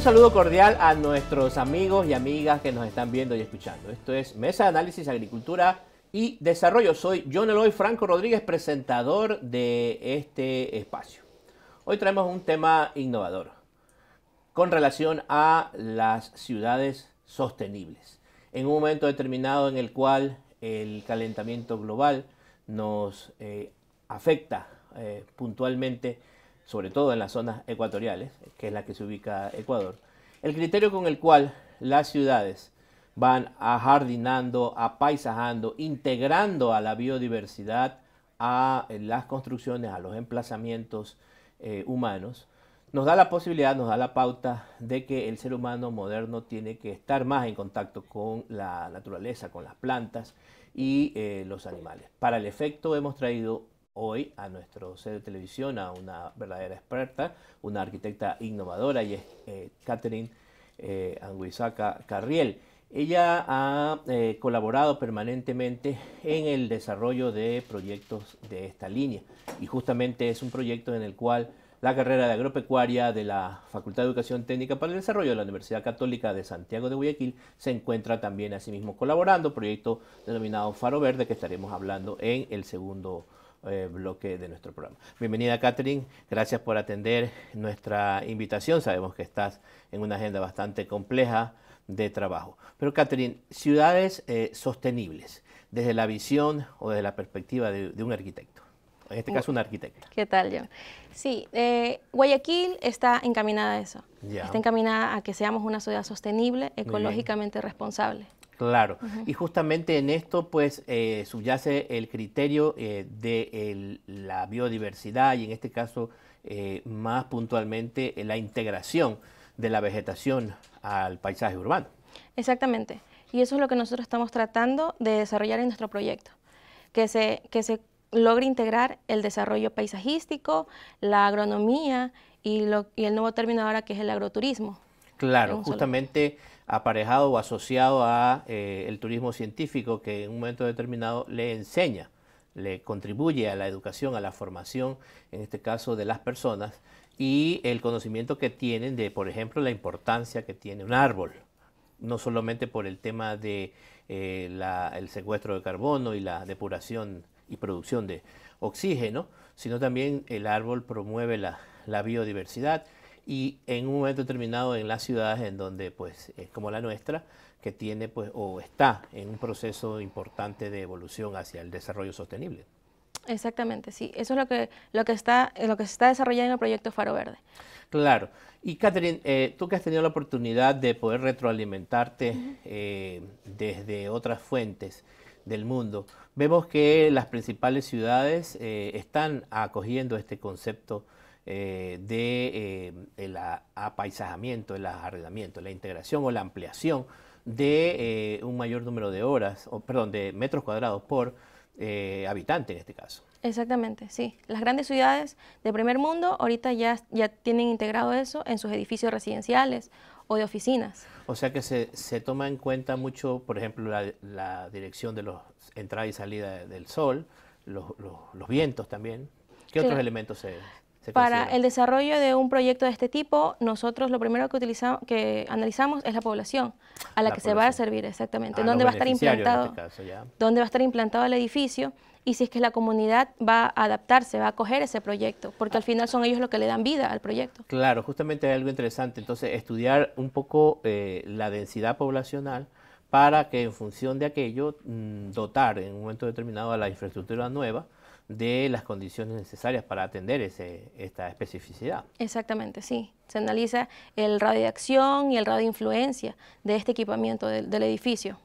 Un saludo cordial a nuestros amigos y amigas que nos están viendo y escuchando. Esto es Mesa de Análisis Agricultura y Desarrollo. Soy John Eloy Franco Rodríguez, presentador de este espacio. Hoy traemos un tema innovador con relación a las ciudades sostenibles. En un momento determinado en el cual el calentamiento global nos eh, afecta eh, puntualmente sobre todo en las zonas ecuatoriales, que es la que se ubica Ecuador, el criterio con el cual las ciudades van ajardinando, paisajando, integrando a la biodiversidad, a las construcciones, a los emplazamientos eh, humanos, nos da la posibilidad, nos da la pauta de que el ser humano moderno tiene que estar más en contacto con la naturaleza, con las plantas y eh, los animales. Para el efecto hemos traído hoy a nuestro set de televisión a una verdadera experta, una arquitecta innovadora, y es eh, Catherine eh, Anguizaca Carriel. Ella ha eh, colaborado permanentemente en el desarrollo de proyectos de esta línea y justamente es un proyecto en el cual la carrera de agropecuaria de la Facultad de Educación Técnica para el Desarrollo de la Universidad Católica de Santiago de Guayaquil se encuentra también asimismo colaborando, proyecto denominado Faro Verde que estaremos hablando en el segundo eh, bloque de nuestro programa. Bienvenida Catherine, gracias por atender nuestra invitación. Sabemos que estás en una agenda bastante compleja de trabajo. Pero Catherine, ciudades eh, sostenibles, desde la visión o desde la perspectiva de, un arquitecto en este caso una arquitecta. ¿Qué tal, John? Sí, eh, Guayaquil está encaminada a eso. Está encaminada a que seamos una ciudad sostenible, ecológicamente responsable. Claro, y justamente en esto pues eh, subyace el criterio eh, de la biodiversidad y en este caso eh, más puntualmente la integración de la vegetación al paisaje urbano. Exactamente, y eso es lo que nosotros estamos tratando de desarrollar en nuestro proyecto, que se, que se logre integrar el desarrollo paisajístico, la agronomía y, el nuevo término ahora que es el agroturismo. Claro, justamente aparejado o asociado a eh, el turismo científico que en un momento determinado le enseña, le contribuye a la educación, a la formación, en este caso de las personas, y el conocimiento que tienen de, por ejemplo, la importancia que tiene un árbol, no solamente por el tema de eh, el secuestro de carbono y la depuración y producción de oxígeno, sino también el árbol promueve la biodiversidad, y en un momento determinado en las ciudades en donde pues es como la nuestra que tiene pues o está en un proceso importante de evolución hacia el desarrollo sostenible. Exactamente, sí. Eso es lo que, lo que, está, lo que se está desarrollando en el proyecto Faro Verde. Claro. Y Catherine, eh, tú que has tenido la oportunidad de poder retroalimentarte eh, desde otras fuentes del mundo, vemos que las principales ciudades eh, están acogiendo este concepto eh, de eh, el apaisajamiento, el arrendamiento, la integración o la ampliación de eh, un mayor número de horas, o, perdón, de metros cuadrados por habitante en este caso. Exactamente, sí. Las grandes ciudades de primer mundo ahorita ya, ya tienen integrado eso en sus edificios residenciales o de oficinas. O sea que se, se toma en cuenta mucho, por ejemplo, la, dirección de los entrada y salida del sol, los, los, vientos también. ¿Qué otros elementos se, para el desarrollo de un proyecto de este tipo, nosotros lo primero que utilizamos, que analizamos es la población a la, que se va a servir exactamente, ah, dónde va a estar implantado, este dónde va a estar implantado el edificio y si es que la comunidad va a adaptarse, va a acoger ese proyecto, porque al ah. final son ellos los que le dan vida al proyecto. Claro, justamente hay algo interesante, entonces estudiar un poco eh, la densidad poblacional para que en función de aquello mm, dotar en un momento determinado a la infraestructura nueva de las condiciones necesarias para atender esta especificidad. Exactamente, sí. Se analiza el radio de acción y el radio de influencia de este equipamiento del, edificio.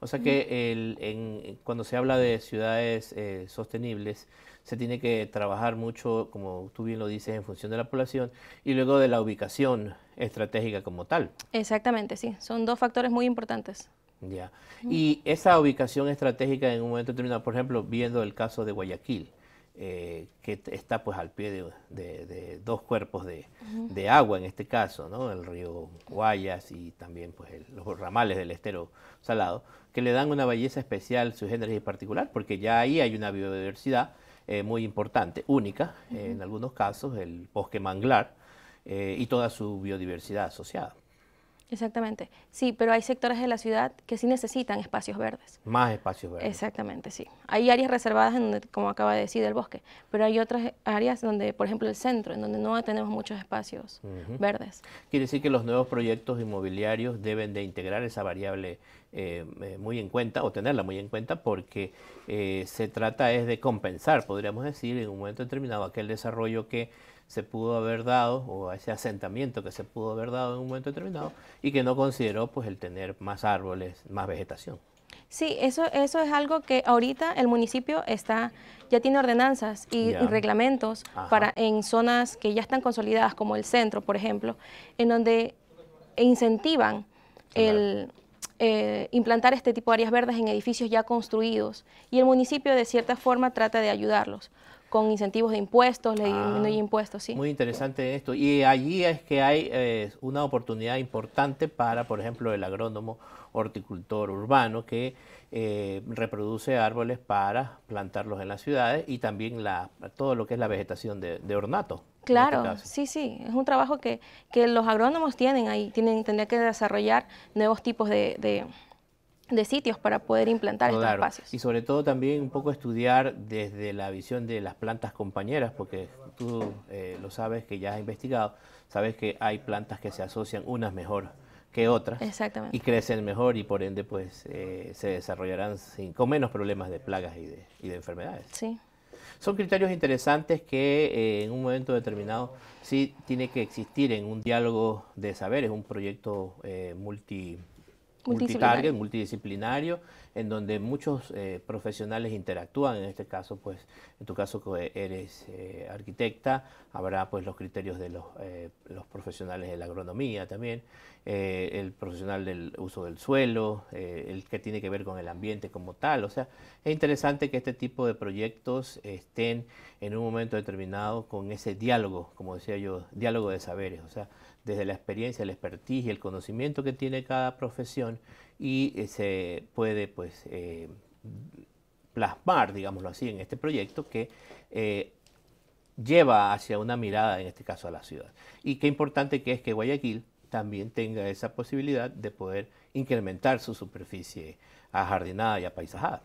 O sea que cuando se habla de ciudades eh, sostenibles, se tiene que trabajar mucho, como tú bien lo dices, en función de la población y luego de la ubicación estratégica como tal. Exactamente, sí. Son dos factores muy importantes. Y esa ubicación estratégica en un momento determinado, por ejemplo, viendo el caso de Guayaquil, eh, que está pues al pie de, dos cuerpos de, agua en este caso, el río Guayas y también pues los ramales del estero salado, que le dan una belleza especial, su género y particular, porque ya ahí hay una biodiversidad eh, muy importante, única en algunos casos, el bosque manglar eh, y toda su biodiversidad asociada. Exactamente, sí, pero hay sectores de la ciudad que sí necesitan espacios verdes. Más espacios verdes. Exactamente, sí. Hay áreas reservadas, donde, como acaba de decir, del bosque, pero hay otras áreas donde, por ejemplo, el centro, en donde no tenemos muchos espacios verdes. Quiere decir que los nuevos proyectos inmobiliarios deben de integrar esa variable eh, eh, muy en cuenta o tenerla muy en cuenta porque eh, se trata es de compensar, podríamos decir, en un momento determinado aquel desarrollo que se pudo haber dado o ese asentamiento que se pudo haber dado en un momento determinado y que no consideró pues el tener más árboles, más vegetación. Sí, eso, eso es algo que ahorita el municipio está, ya tiene ordenanzas y, reglamentos para en zonas que ya están consolidadas, como el centro, por ejemplo, en donde incentivan el eh, implantar este tipo de áreas verdes en edificios ya construidos y el municipio de cierta forma trata de ayudarlos con incentivos de impuestos, le disminuye ah, impuestos, sí. Muy interesante esto. Y allí es que hay eh, una oportunidad importante para, por ejemplo, el agrónomo horticultor urbano que eh, reproduce árboles para plantarlos en las ciudades y también la, todo lo que es la vegetación de, ornato. Este claro, sí, sí, es un trabajo que, los agrónomos tienen ahí, tienen, tener que desarrollar nuevos tipos de de sitios para poder implantar estos espacios. Y sobre todo también un poco estudiar desde la visión de las plantas compañeras, porque tú eh, lo sabes que ya has investigado, sabes que hay plantas que se asocian unas mejor que otras. Exactamente. Y crecen mejor y por ende pues eh, se desarrollarán con menos problemas de plagas y de, enfermedades. Sí. Son criterios interesantes que eh, en un momento determinado sí tiene que existir en un diálogo de saberes, un proyecto multi multitarget, multidisciplinario, en donde muchos eh, profesionales interactúan. En este caso, pues, en tu caso eh, eres eh, arquitecta, habrá pues los criterios de los, los profesionales de la agronomía también, el profesional del uso del suelo, el que tiene que ver con el ambiente como tal. O sea, es interesante que este tipo de proyectos estén en un momento determinado con ese diálogo, como decía yo, diálogo de saberes. O sea, desde la experiencia, el expertise y el conocimiento que tiene cada profesión y eh, se puede pues eh, plasmar, digámoslo así, en este proyecto que eh, lleva hacia una mirada, en este caso a la ciudad. Y qué importante que es que Guayaquil también tenga esa posibilidad de poder incrementar su superficie ajardinada y apaisajada.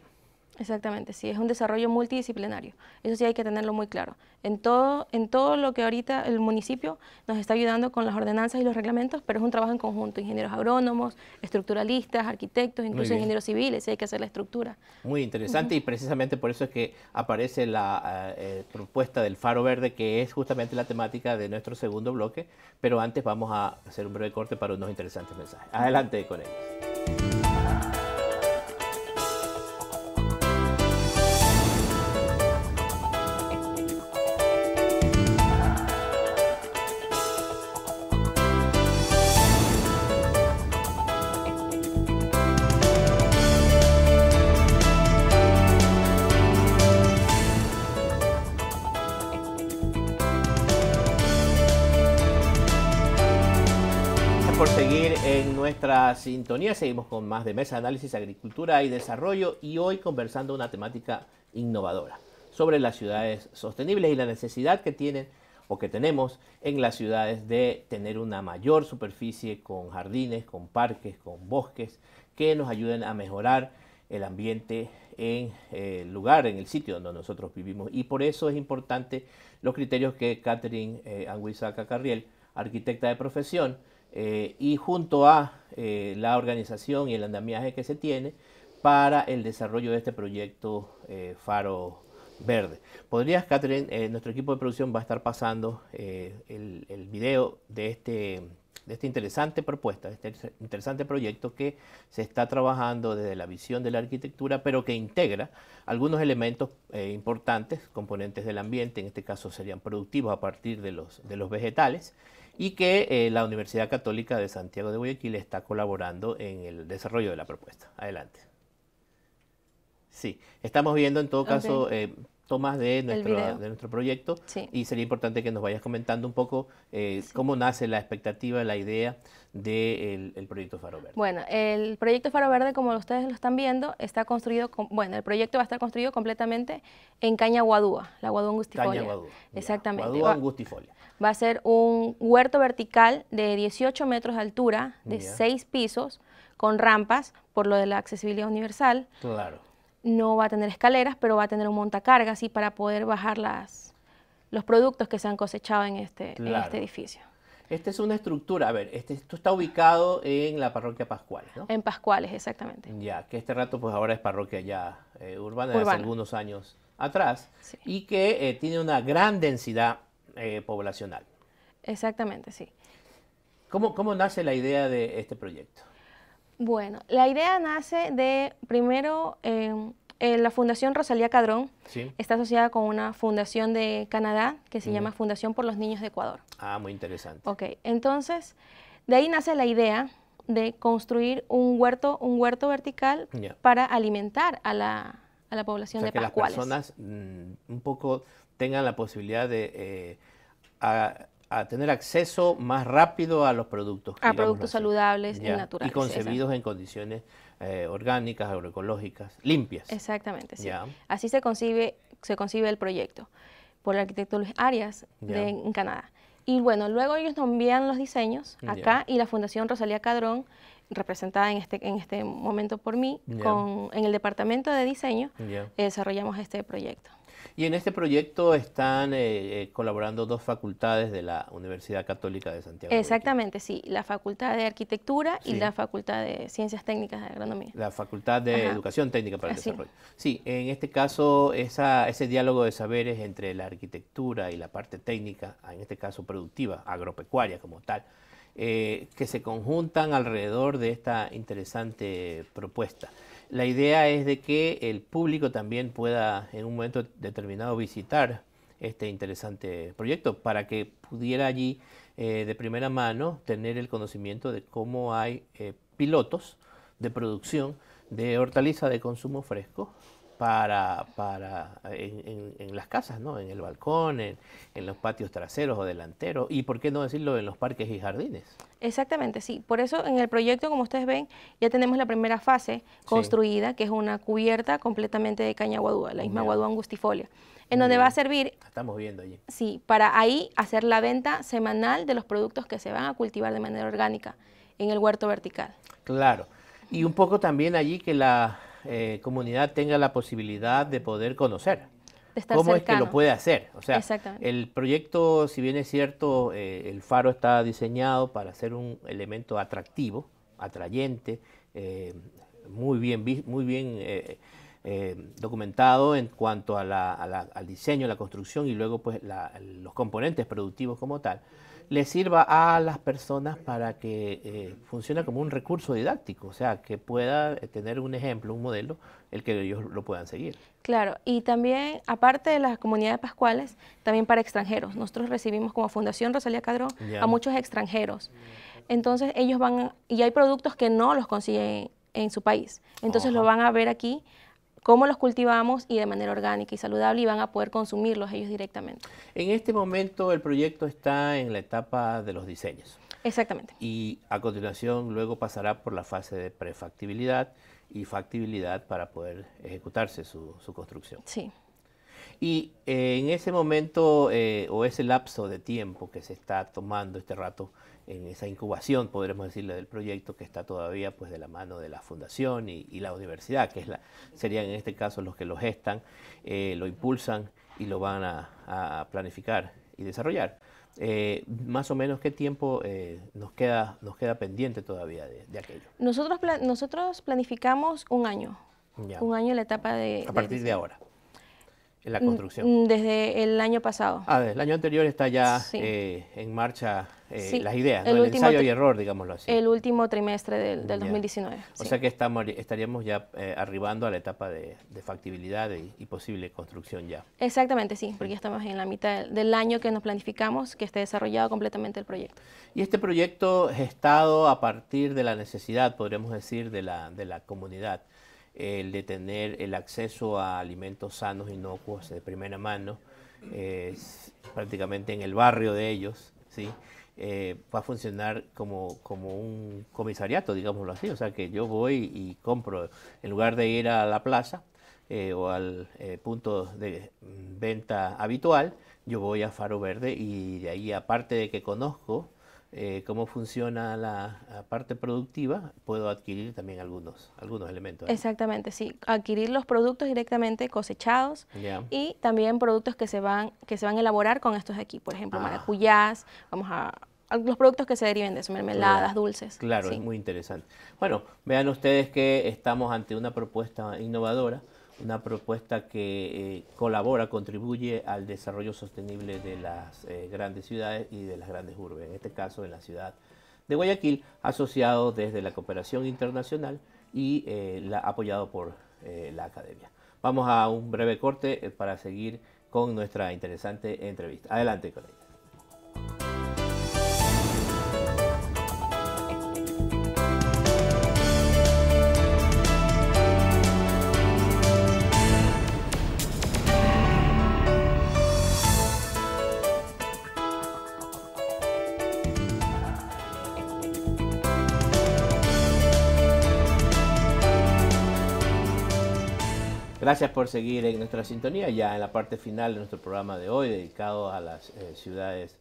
Exactamente, sí, es un desarrollo multidisciplinario. Eso sí hay que tenerlo muy claro. En todo, en todo lo que ahorita el municipio nos está ayudando con las ordenanzas y los reglamentos, pero es un trabajo en conjunto, ingenieros agrónomos, estructuralistas, arquitectos, incluso ingenieros civiles, hay que hacer la estructura. Muy interesante y precisamente por eso es que aparece la eh, eh, propuesta del Faro Verde, que es justamente la temática de nuestro segundo bloque, pero antes vamos a hacer un breve corte para unos interesantes mensajes. Adelante con ellos. nuestra sintonía seguimos con más de Mesa de Análisis, Agricultura y Desarrollo y hoy conversando una temática innovadora sobre las ciudades sostenibles y la necesidad que tienen o que tenemos en las ciudades de tener una mayor superficie con jardines, con parques, con bosques que nos ayuden a mejorar el ambiente en el eh, lugar, en el sitio donde nosotros vivimos. Y por eso es importante los criterios que Catherine eh, Carriel arquitecta de profesión, eh, y junto a eh, la organización y el andamiaje que se tiene para el desarrollo de este proyecto eh, Faro Verde. ¿Podrías, Catherine, nuestro equipo de producción va a estar pasando el, video de este, de esta interesante propuesta, de este interesante proyecto que se está trabajando desde la visión de la arquitectura, pero que integra algunos elementos importantes, componentes del ambiente, en este caso serían productivos a partir de los, de los vegetales, y que eh, la Universidad Católica de Santiago de Guayaquil está colaborando en el desarrollo de la propuesta. Adelante. Sí, estamos viendo en todo caso eh, tomas de nuestro, proyecto y sería importante que nos vayas comentando un poco eh, cómo nace la expectativa, la idea del proyecto Faro Verde. Bueno, el proyecto Faro Verde, como ustedes lo están viendo, está construido, con, bueno, el proyecto va a estar construido completamente en caña guadúa, la guadúa angustifolia. Caña guadúa. Exactamente. Guadúa ah, angustifolia va a ser un huerto vertical de 18 metros de altura, de 6 pisos, con rampas, por lo de la accesibilidad universal. Claro. No va a tener escaleras, pero va a tener un montacargas y para poder bajar las, los productos que se han cosechado en este, este edificio. Esta es una estructura, a ver, este, esto está ubicado en la parroquia Pascuales, ¿no? En Pascuales, exactamente. Ya, que este rato pues ahora es parroquia ya eh, urbana, desde algunos años atrás, y que eh, tiene una gran densidad eh, poblacional. Exactamente, sí. ¿Cómo, ¿Cómo nace la idea de este proyecto? Bueno, la idea nace de, primero, em, eh, la Fundación Rosalía Cadrón está asociada con una fundación de Canadá que se llama Fundación por los Niños de Ecuador. Ah, muy interesante. Ok, entonces de ahí nace la idea de construir un huerto, un huerto vertical para alimentar a la, a la población de que las personas mm, un poco tengan la posibilidad de eh, a, tener acceso más rápido a los productos. A productos saludables y naturales. Y concebidos en condiciones eh, orgánicas, agroecológicas, limpias. Exactamente, sí. Así se concibe, se concibe el proyecto por el arquitecto Luis Arias de, en Canadá. Y bueno, luego ellos nos envían los diseños acá y la Fundación Rosalía Cadrón, representada en este, en este momento por mí, en el Departamento de Diseño, eh, desarrollamos este proyecto. Y en este proyecto están eh, eh, colaborando dos facultades de la Universidad Católica de Santiago. Exactamente, sí, la Facultad de Arquitectura y la Facultad de Ciencias Técnicas de Agronomía. La Facultad de Educación Técnica para el Desarrollo. Sí, en este caso ese diálogo de saberes entre la arquitectura y la parte técnica, en este caso productiva, agropecuaria como tal, eh, que se conjuntan alrededor de esta interesante propuesta. La idea es de que el público también pueda en un momento determinado visitar este interesante proyecto para que pudiera allí eh, de primera mano tener el conocimiento de cómo hay eh, pilotos de producción de hortaliza de consumo fresco para, para en, las casas, ¿no? en el balcón, en, los patios traseros o delanteros y, por qué no decirlo, en los parques y jardines. Exactamente, sí. Por eso en el proyecto, como ustedes ven, ya tenemos la primera fase construida, que es una cubierta completamente de caña guadúa, la misma guadúa angustifolia, en donde va a servir... Estamos viendo allí. Sí, para ahí hacer la venta semanal de los productos que se van a cultivar de manera orgánica en el huerto vertical. Claro. Y un poco también allí que la, eh, comunidad tenga la posibilidad de poder conocer. ¿Cómo es que lo puede hacer? O sea, el proyecto, si bien es cierto, eh, el faro está diseñado para ser un elemento atractivo, atrayente, eh, muy bien, muy bien documentado en cuanto al diseño, la construcción y luego pues los componentes productivos como tal le sirva a las personas para que eh, funcione como un recurso didáctico, o sea, que pueda eh, tener un ejemplo, un modelo, el que ellos lo puedan seguir. Claro, y también, aparte de las comunidades pascuales, también para extranjeros. Nosotros recibimos como Fundación Rosalía Cadrón a muchos extranjeros. Entonces ellos van, y hay productos que no los consiguen en su país, entonces lo van a ver aquí cómo los cultivamos y de manera orgánica y saludable y van a poder consumirlos ellos directamente. En este momento el proyecto está en la etapa de los diseños. Exactamente. Y a continuación luego pasará por la fase de prefactibilidad y factibilidad para poder ejecutarse su, construcción. Sí. Y eh, en ese momento eh, o ese lapso de tiempo que se está tomando este rato en esa incubación, podremos decirle, del proyecto que está todavía pues, de la mano de la fundación y, la universidad, que es la, serían en este caso los que lo gestan, eh, lo impulsan y lo van a, planificar y desarrollar. Eh, más o menos qué tiempo eh, nos, queda, nos queda pendiente todavía de, aquello. Nosotros, nosotros planificamos un año, un año la etapa de... A partir de ahora en la construcción? Mm, desde el año pasado. Ah, desde el año anterior está ya eh, en marcha eh, las ideas, el, ensayo y error, digámoslo así. El último trimestre del, 2019. O sea que estamos, estaríamos ya eh, arribando a la etapa de, factibilidad y, posible construcción ya. Exactamente, sí, porque ya estamos en la mitad del año que nos planificamos que esté desarrollado completamente el proyecto. Y este proyecto estado a partir de la necesidad, podríamos decir, de la, de la comunidad el de tener el acceso a alimentos sanos, e inocuos, de primera mano, prácticamente en el barrio de ellos, ¿sí? Eh, va a funcionar como, como un comisariato, digámoslo así. O sea que yo voy y compro, en lugar de ir a la plaza eh, o al eh, punto de venta habitual, yo voy a Faro Verde y de ahí, aparte de que conozco eh, cómo funciona la, parte productiva, puedo adquirir también algunos, algunos elementos. Exactamente, sí, adquirir los productos directamente cosechados y también productos que se van que se van a elaborar con estos de aquí, por ejemplo, ah. maracuyás, vamos a los productos que se deriven de eso, mermeladas, dulces. Claro, es muy interesante. Bueno, vean ustedes que estamos ante una propuesta innovadora una propuesta que eh, colabora, contribuye al desarrollo sostenible de las eh, grandes ciudades y de las grandes urbes, en este caso en la ciudad de Guayaquil, asociado desde la cooperación internacional y eh, apoyado por la academia. Vamos a un breve corte para seguir con nuestra interesante entrevista. Adelante, colega. Gracias por seguir en nuestra sintonía, ya en la parte final de nuestro programa de hoy dedicado a las eh, ciudades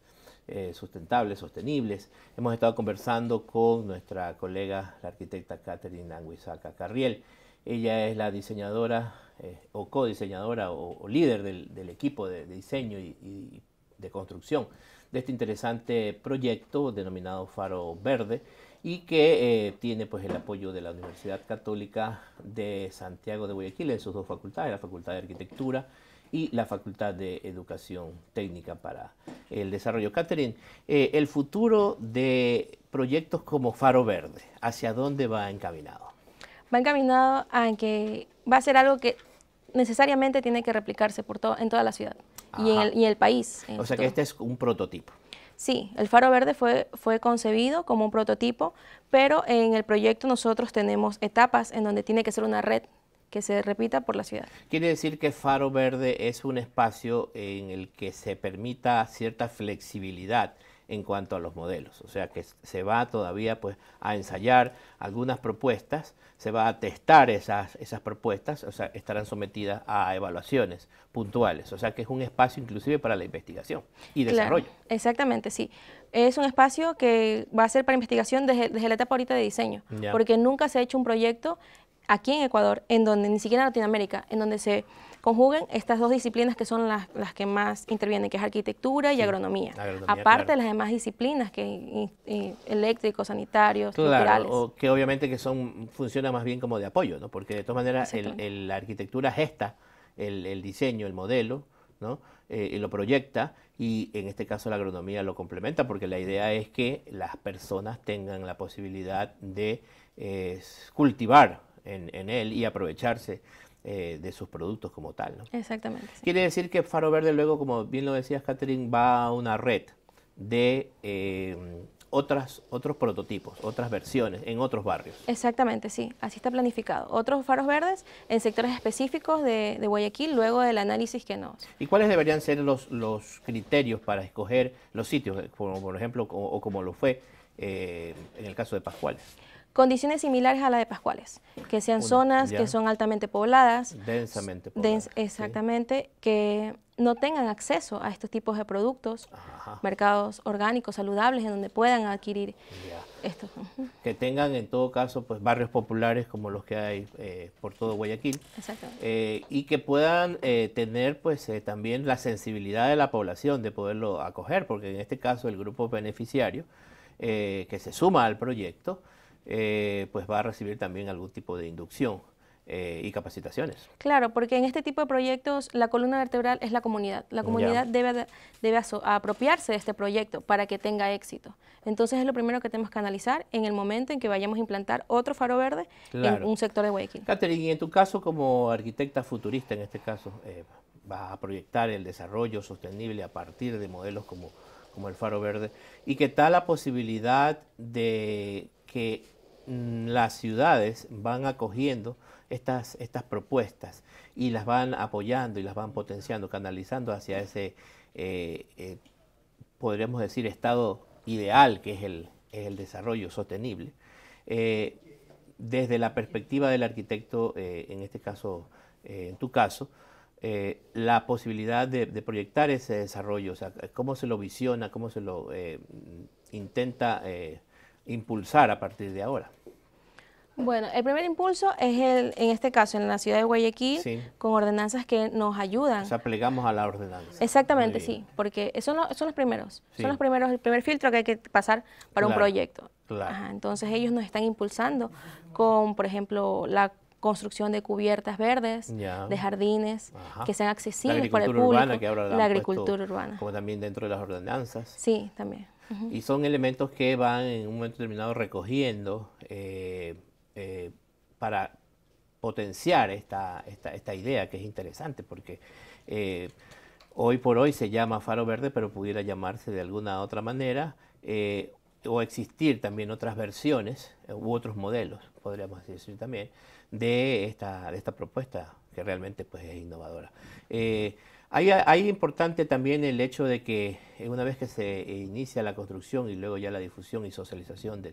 eh, sustentables, sostenibles. Hemos estado conversando con nuestra colega, la arquitecta Catherine Anguizaca Carriel. Ella es la diseñadora eh, o co-diseñadora o líder del, equipo de, diseño y de construcción de este interesante proyecto denominado Faro Verde y que eh, tiene pues el apoyo de la Universidad Católica de Santiago de Guayaquil en sus dos facultades, la Facultad de Arquitectura y la Facultad de Educación Técnica para el Desarrollo. Catherine, eh, el futuro de proyectos como Faro Verde, ¿hacia dónde va encaminado? Va encaminado a que va a ser algo que necesariamente tiene que replicarse por todo, en toda la ciudad y en, el, país. o sea que este es un prototipo. Sí, el faro verde fue, fue concebido como un prototipo, pero en el proyecto nosotros tenemos etapas en donde tiene que ser una red que se repita por la ciudad. Quiere decir que Faro Verde es un espacio en el que se permita cierta flexibilidad en cuanto a los modelos. O sea que se va todavía pues, a ensayar algunas propuestas, se va a testar esas, esas propuestas, o sea, estarán sometidas a evaluaciones puntuales. O sea que es un espacio inclusive para la investigación y desarrollo. exactamente, sí. Es un espacio que va a ser para investigación desde, la etapa ahorita de diseño, porque nunca se ha hecho un proyecto aquí en Ecuador, en donde ni siquiera en Latinoamérica, en donde se conjuguen estas dos disciplinas que son las, las que más intervienen, que es arquitectura y agronomía. Aparte de las demás disciplinas, que eh, eléctricos, sanitarios, claro, O que obviamente que son funciona más bien como de apoyo, ¿no? porque de todas maneras la arquitectura gesta el, diseño, el modelo, ¿no? Eh, y lo proyecta y en este caso la agronomía lo complementa porque la idea es que las personas tengan la posibilidad de eh, cultivar en, en, él y aprovecharse eh, de sus productos como tal. ¿no? Exactamente. Quiere decir que Faro Verde luego, como bien lo decías, Catherine, va a una red de eh, otras, otros prototipos, otras versiones en otros barrios. Exactamente, sí, así está planificado. Otros faros verdes en sectores específicos de, Guayaquil, luego del análisis que nos... ¿Y cuáles deberían ser los, los criterios para escoger los sitios, como por ejemplo, o, como lo fue eh, en el caso de Pascuales? Condiciones similares a la de Pascuales, que sean zonas que son altamente pobladas. Densamente pobladas. exactamente, que no tengan acceso a estos tipos de productos, mercados orgánicos, saludables, en donde puedan adquirir esto. Que tengan en todo caso pues barrios populares como los que hay eh, por todo Guayaquil. Eh, y que puedan eh, tener pues también la sensibilidad de la población de poderlo acoger, porque en este caso el grupo beneficiario que se suma al proyecto, eh, pues va a recibir también algún tipo de inducción eh, y capacitaciones. Claro, porque en este tipo de proyectos la columna vertebral es la comunidad. La comunidad debe, debe apropiarse de este proyecto para que tenga éxito. Entonces es lo primero que tenemos que analizar en el momento en que vayamos a implantar otro faro verde en un sector de Guayaquil. Catherine, y en tu caso como arquitecta futurista en este caso, eh, vas a proyectar el desarrollo sostenible a partir de modelos como, como el faro verde. ¿Y qué tal la posibilidad de que Mm, las ciudades van acogiendo estas, estas propuestas y las van apoyando y las van potenciando, canalizando hacia ese, eh, eh, podríamos decir, estado ideal que es el, desarrollo sostenible, eh, desde la perspectiva del arquitecto, en este caso, en tu caso, la posibilidad de, de, proyectar ese desarrollo, o sea, cómo se lo visiona, cómo se lo intenta impulsar a partir de ahora? Bueno, el primer impulso es el, en este caso, en la ciudad de Guayaquil, con ordenanzas que nos ayudan. O sea, plegamos a la ordenanza. Exactamente, sí, porque son, los, son los primeros, son los primeros, el primer filtro que hay que pasar para un proyecto. entonces ellos nos están impulsando con, por ejemplo, la construcción de cubiertas verdes, de jardines que sean accesibles para el público, urbana, que ahora la, agricultura urbana, como también dentro de las ordenanzas. Sí, también y son elementos que van en un momento determinado recogiendo eh, eh, para potenciar esta, idea que es interesante porque eh, hoy por hoy se llama faro verde pero pudiera llamarse de alguna otra manera o existir también otras versiones u otros modelos, podríamos decir también, de esta, de esta propuesta que realmente pues, es innovadora. Hay, importante también el hecho de que eh, una vez que se eh, inicia la construcción y luego ya la difusión y socialización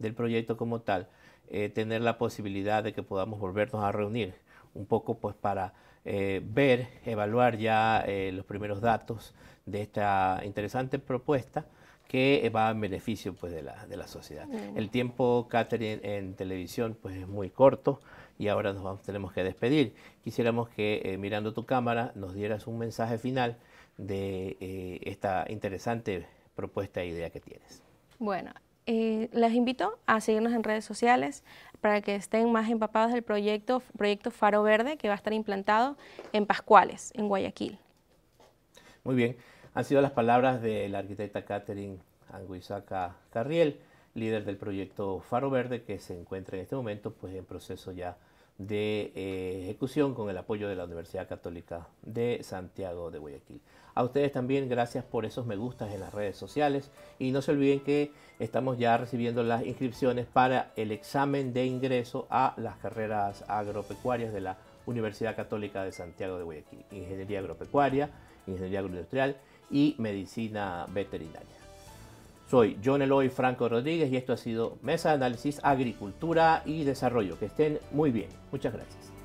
del proyecto como tal, eh, tener la posibilidad de que podamos volvernos a reunir un poco pues para ver, evaluar ya los primeros datos, de esta interesante propuesta que eh, va en beneficio pues, de, la, sociedad. El tiempo, Catherine, en, televisión pues, es muy corto y ahora nos vamos, tenemos que despedir. Quisiéramos que, eh, mirando tu cámara, nos dieras un mensaje final de eh, esta interesante propuesta e idea que tienes. Bueno, les invito a seguirnos en redes sociales para que estén más empapados del proyecto, proyecto Faro Verde que va a estar implantado en Pascuales, en Guayaquil. Muy bien. Han sido las palabras de la arquitecta Catherine Anguizaca Carriel, líder del proyecto Faro Verde, que se encuentra en este momento pues, en proceso ya de eh, ejecución con el apoyo de la Universidad Católica de Santiago de Guayaquil. A ustedes también gracias por esos me gustas en las redes sociales y no se olviden que estamos ya recibiendo las inscripciones para el examen de ingreso a las carreras agropecuarias de la Universidad Católica de Santiago de Guayaquil. Ingeniería agropecuaria, ingeniería agroindustrial, y medicina veterinaria. Soy John Eloy Franco Rodríguez y esto ha sido Mesa de Análisis Agricultura y Desarrollo. Que estén muy bien. Muchas gracias.